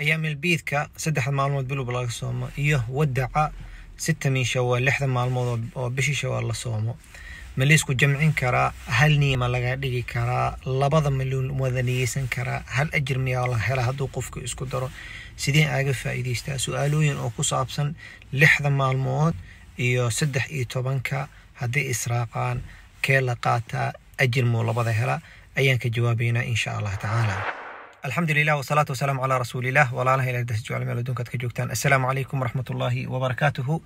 ayaa ayaamilbiidka saddexda maalmood bilowba laga soomo iyo wadaca sita min lixda maalmood oo bishii shawaal la soomo ma laysku jamcin karaa hal niya ma laga dhigi karaa labada maluun wada karaa hal ajir miyaa laga helaa hadduu qofka isku daro sideen aaga faa'iidaystaa su-aalooyin oo ku saabsan lixda maalmood iyo saddex iyo tobanka hadday israaqaan kee la qaataa ajir muu labada hela ayaan ka jawaabaynaa insha allah tacaala alxamdulilah wsalaatu wasalaamu calaa rasuulilah walaalaha ila dasjecel meel adunka ad ka joogtaan assalaamu calaykum waraxmat ullaahi wabarakaatuhu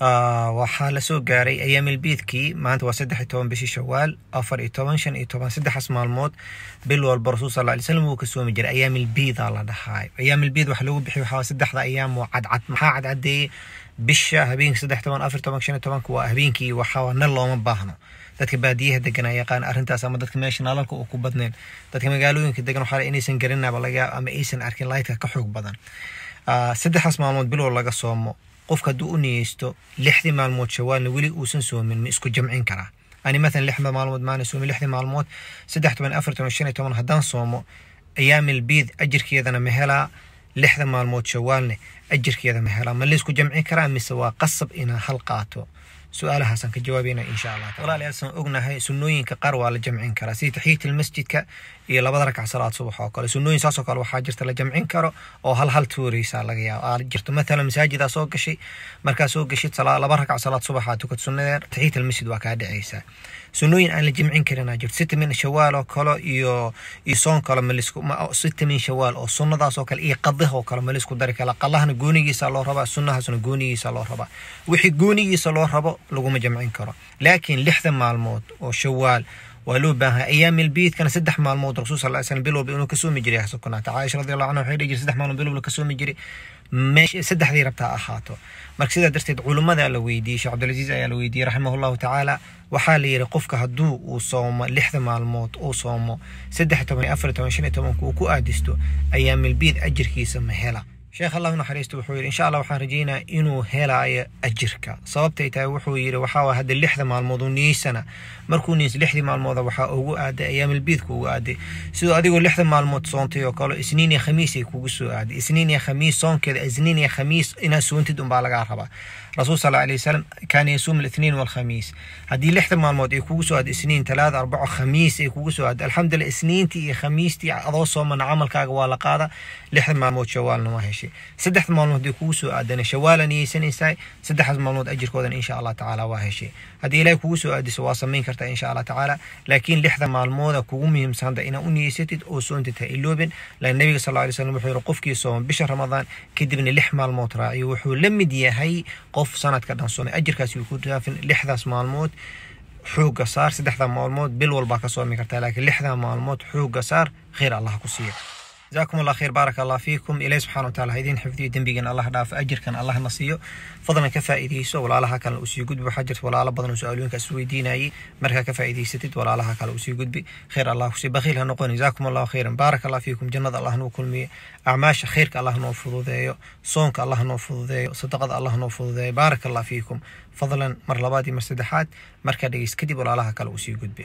Ah, waxaa lasoo gaaray ayaamilbiidkii maanta waa saddex iyo toban bishii shawaal afar iyo toban shan iyo toban saddexaas maalmood bil walba rasuul sal ly slam wuu ka soomi jiray ayaamilbiida la dhahaa ayaamilbiid waxa lagu bixiy waxaa saddexda ayaam oo cadcad maxaa cadcadeeyey bisha habeenka saddex toban afar toban shan iyo tobanka waa habeenkii waxaa na looma baahno dadka baadiyaha degan yaqaan arrintaas ama dadka meesha nalalka uu ku badnayn dadka magaalooyinka degan waxaa inaysan garanaba laga ama aysan arkin laytka ka xoog badan ah, saddexaas maalmood bilow laga soomo qofka hadduu u niyeysto lixdii maalmood shawaalna weli uusan soomin ma isku jamcin karaa ani maala lixda maalmood maana soomi lixdii maalmood saddex toban afar toban shan iyo toban haddaan soomo ayaamil biid ajirkeedana ma helaa lixda maalmood shawaalne ajirkeeda ma helaa ma laysku jamcin karaa mise waa qasab inaa hal qaato su-aalahaasaan ka jawaabeyna insha allah walaalyaasaan ognahay sunnooyinka qaar waa la jamcin karaa sida taxiyatl masjidka iyo labada ragc salaad subax oo kale sunooyin saasoo kale waxaa jirta la jamcin karo oo hal hal laga yaabo aad jirto mathalan masaajidaa soo gashay markaa soo gashid laba ragc salaad subaxaa tukad sunnadeen taxiyatl waa kaa dhacaysaa sunooyin aan la jamcin karinaa jirto sitamin shawaal oo kale iyo iyo soon kale malisku sitamin shawaal oo sunnadaas oo kale iyo qadih oo kale malisku dari kala qalahana goonigiisa loo rabaa sunnahaasna goonigiisa loo rabaa wixii goonigiisa loo rabo laguma jamcin karo laakiin lixdan maalmood oo shawaal waa loo baahan ayaamilbiidkana saddex maalmood rasul sal sl bilowba inuu ka jiray xasukunaata caaisha radiallahu anha waxay dhihi jir saddex maalmood bilowba ka soomi jiray saddexdii rabtaa ahaato marka sidaa darteed culummada la weydiiyey sheekh cabdilcasiis ayaa la weydiiyey raximahullahu tacaala waxaa la yidhi qofka hadduu uu soomo lixda maalmood uu soomo saddex toban afar toban shan iyo tobanka uu ku aadisto ayaamilbiid ajirkiisa ma hela sheekh allah naxariisto wuxuu yidhi insha allah waxaan rajaynaa inuu helaayo ajirka sababtay tahay wuxuu yidhi waxaa hadda lixda maalmood uu niyeysana markuu niyeysa lixdii maalmooda waxaa ugu aaday ayaamilbiidka ugu aaday siduu adigoo lixda maalmood soontay oo kale isniin iyo khamiisay kugu soo aaday isniin iyo khamiis soonkeeda isniin iyo khamiis inaad soontid unbaa lagaa rabaa rasuul sala alay wasalam kaana yasuum alithniin waalkhamiis haddii lixda maalmood ay kugu soo aaday isniin talaada arbaco khamiis ay kugu soo aaday alxamdulillah isniintii iyo khamiistii adoo soomana camalkaaga waa la qaada lixda maalmood shawaalna waa hesha heshay saddexda maalmood ay kugu soo aadanaysa waa la niyeysanaysay maalmood ajirkoodan insha allah tacaala waa heshay haddii ilaahay kugu soo aadiso waa samayn kartaa insha allah tacaala laakiin lixda maalmooda kugu muhiimsanta inaa u niyeysatid oo soontid ha iloobin lan nabiga sal alay slam wuxuu yidhi qofkii sooma bisha ramadaan kadibna lix maalmood raaciyo wuxuu la mid yahay qof sanadka dhan soomay ajirkaasi wuu ku dhaafin lixdaas maalmood xooga saar saddexda maalmood bil walbaa ka soomi kartaa laakiin lixda maalmood xooga saar kheyr allah ku siiya jazakum allah khayr baaraka allah fiikum ilaahi subxana wa taala ha idiin xifdiyo dembigan allah dhaafo ajirkan allahna siiyo fadlan ka faa'iidayso walaalaha kale uu sii gudbi waxaa jirta walaalo badan oo su-aalooyinka is weydiinayay markaa ka faa'iidaysatid walaalaha kale uu sii gudbi khayr allah kusi bakhiil ha noqon jazakum allahu khayran baaraka allah fiikum jannada allah noo kulmiye acmaasha khayrka allah noo fududeeyo soonka allah noo fududeeyo sadaqada allah noo fududeeyo baaraka allah fiikum fadlan mar labaad iyo mar saddexaad markaa dhegeys kadib walaalaha kale uu sii gudbi